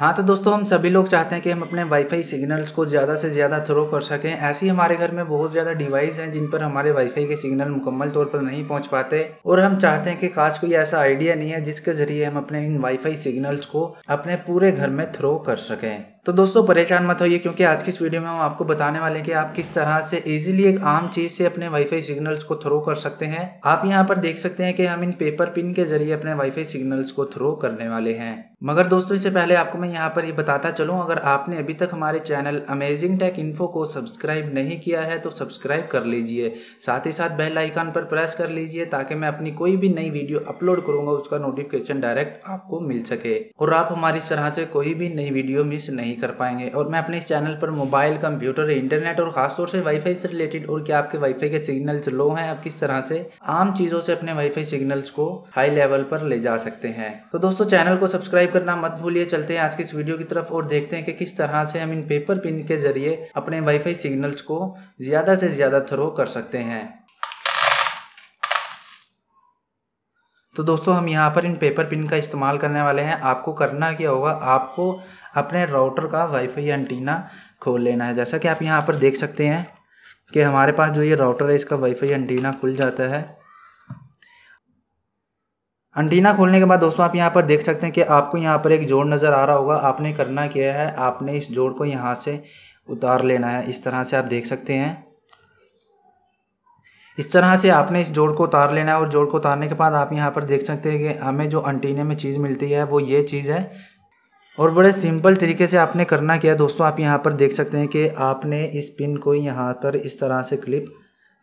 हाँ तो दोस्तों हम सभी लोग चाहते हैं कि हम अपने वाईफाई सिग्नल्स को ज़्यादा से ज़्यादा थ्रो कर सकें ऐसी हमारे घर में बहुत ज़्यादा डिवाइस हैं जिन पर हमारे वाईफाई के सिग्नल मुकम्मल तौर पर नहीं पहुंच पाते और हम चाहते हैं कि काश कोई ऐसा आइडिया नहीं है जिसके ज़रिए हम अपने इन वाईफाई सिग्नल्स को अपने पूरे घर में थ्रो कर सकें तो दोस्तों परेशान मत होइए क्योंकि आज की इस वीडियो में हम आपको बताने वाले हैं कि आप किस तरह से इजीली एक आम चीज़ से अपने वाईफाई सिग्नल्स को थ्रो कर सकते हैं आप यहाँ पर देख सकते हैं कि हम इन पेपर पिन के जरिए अपने वाईफाई सिग्नल्स को थ्रो करने वाले हैं मगर दोस्तों इससे पहले आपको मैं यहाँ पर ये यह बताता चलूँ अगर आपने अभी तक हमारे चैनल अमेजिंग टेक इन्फो को सब्सक्राइब नहीं किया है तो सब्सक्राइब कर लीजिए साथ ही साथ बेल आइकन पर प्रेस कर लीजिए ताकि मैं अपनी कोई भी नई वीडियो अपलोड करूँगा उसका नोटिफिकेशन डायरेक्ट आपको मिल सके और आप हमारी तरह से कोई भी नई वीडियो मिस नहीं कर पाएंगे और मैं अपने इस चैनल पर मोबाइल कंप्यूटर इंटरनेट और खासतौर से वाईफाई से रिलेटेड और क्या आपके वाईफाई के सिग्नल्स लो हैं आप किस तरह से आम चीज़ों से अपने वाईफाई सिग्नल्स को हाई लेवल पर ले जा सकते हैं तो दोस्तों चैनल को सब्सक्राइब करना मत भूलिए चलते हैं आज की इस वीडियो की तरफ और देखते हैं कि किस तरह से हम इन पेपर पिन के जरिए अपने वाईफाई सिग्नल्स को ज़्यादा से ज़्यादा थ्रो कर सकते हैं तो दोस्तों हम यहाँ पर इन पेपर पिन का इस्तेमाल करने वाले हैं आपको करना क्या होगा आपको अपने राउटर का वाईफाई एंटीना खोल लेना है जैसा कि आप यहाँ पर देख सकते हैं कि हमारे पास जो ये राउटर है इसका वाईफाई एंटीना खुल जाता है एंटीना खोलने के बाद दोस्तों आप यहाँ पर देख सकते हैं कि आपको यहाँ पर एक जोड़ नज़र आ रहा होगा आपने करना क्या है आपने इस जोड़ को यहाँ से उतार लेना है इस तरह से आप देख सकते हैं इस तरह से आपने इस जोड़ को उतार लेना है और जोड़ को उतारने के बाद आप यहाँ पर देख सकते हैं कि हमें जो अंटीने में चीज़ मिलती है वो ये चीज़ है और बड़े सिंपल तरीके से आपने करना क्या है दोस्तों आप यहाँ पर देख सकते हैं कि आपने इस पिन को यहाँ पर इस तरह से क्लिप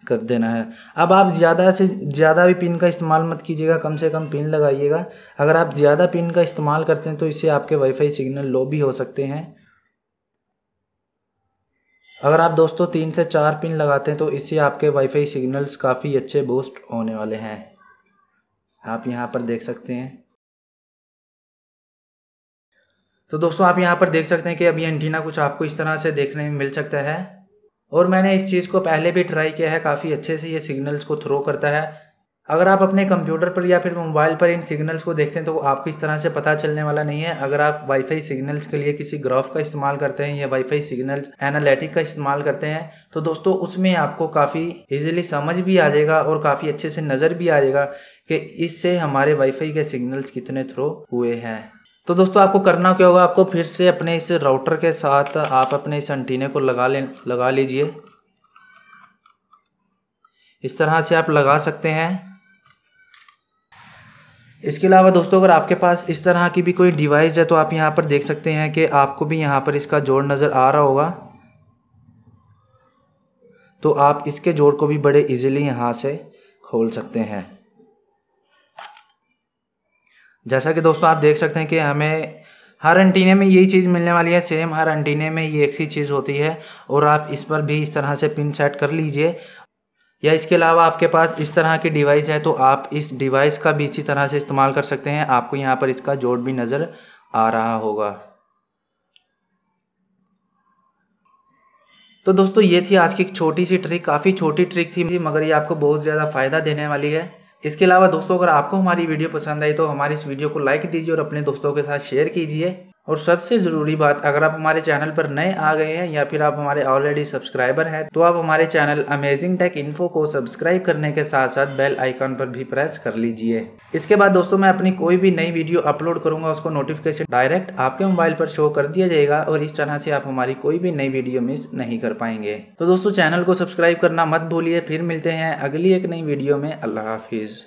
कर देना है अब आप ज़्यादा से ज़्यादा भी पिन का इस्तेमाल मत कीजिएगा कम से कम पिन लगाइएगा अगर आप ज़्यादा पिन का इस्तेमाल करते हैं तो इससे आपके वाईफाई सिग्नल लो भी हो सकते हैं अगर आप दोस्तों तीन से चार पिन लगाते हैं तो इससे आपके वाईफाई सिग्नल्स काफ़ी अच्छे बूस्ट होने वाले हैं आप यहाँ पर देख सकते हैं तो दोस्तों आप यहाँ पर देख सकते हैं कि अभी एंटीना कुछ आपको इस तरह से देखने में मिल सकता है और मैंने इस चीज़ को पहले भी ट्राई किया है काफ़ी अच्छे से ये सिग्नल्स को थ्रो करता है अगर आप अपने कंप्यूटर पर या फिर मोबाइल पर इन सिग्नल्स को देखते हैं तो आपको इस तरह से पता चलने वाला नहीं है अगर आप वाईफाई सिग्नल्स के लिए किसी ग्राफ का इस्तेमाल करते हैं या वाईफाई सिग्नल्स एनालिटिक का इस्तेमाल करते हैं तो दोस्तों उसमें आपको काफ़ी इजीली समझ भी आ जाएगा और काफ़ी अच्छे से नज़र भी आ जाएगा कि इससे हमारे वाईफाई के सिग्नल्स कितने थ्रो हुए हैं तो दोस्तों आपको करना क्या होगा आपको फिर से अपने इस राउटर के साथ आप अपने इस अंटीने को लगा ले लगा लीजिए इस तरह से आप लगा सकते हैं इसके अलावा दोस्तों अगर आपके पास इस तरह की भी कोई डिवाइस है तो आप यहाँ पर देख सकते हैं कि आपको भी यहाँ पर इसका जोड़ नज़र आ रहा होगा तो आप इसके जोड़ को भी बड़े इजीली यहाँ से खोल सकते हैं जैसा कि दोस्तों आप देख सकते हैं कि हमें हर एंटीने में यही चीज़ मिलने वाली है सेम हर एंटीने में ये एक ही चीज़ होती है और आप इस पर भी इस तरह से पिन सेट कर लीजिए या इसके अलावा आपके पास इस तरह की डिवाइस है तो आप इस डिवाइस का भी इसी तरह से इस्तेमाल कर सकते हैं आपको यहाँ पर इसका जोड़ भी नज़र आ रहा होगा तो दोस्तों ये थी आज की एक छोटी सी ट्रिक काफ़ी छोटी ट्रिक थी मगर ये आपको बहुत ज़्यादा फ़ायदा देने वाली है इसके अलावा दोस्तों अगर आपको हमारी वीडियो पसंद आई तो हमारी इस वीडियो को लाइक दीजिए और अपने दोस्तों के साथ शेयर कीजिए और सबसे ज़रूरी बात अगर आप हमारे चैनल पर नए आ गए हैं या फिर आप हमारे ऑलरेडी सब्सक्राइबर हैं तो आप हमारे चैनल अमेजिंग टेक इन्फो को सब्सक्राइब करने के साथ साथ बेल आइकॉन पर भी प्रेस कर लीजिए इसके बाद दोस्तों मैं अपनी कोई भी नई वीडियो अपलोड करूंगा उसको नोटिफिकेशन डायरेक्ट आपके मोबाइल पर शो कर दिया जाएगा और इस तरह से आप हमारी कोई भी नई वीडियो मिस नहीं कर पाएंगे तो दोस्तों चैनल को सब्सक्राइब करना मत भूलिए फिर मिलते हैं अगली एक नई वीडियो में अल्लाह हाफिज़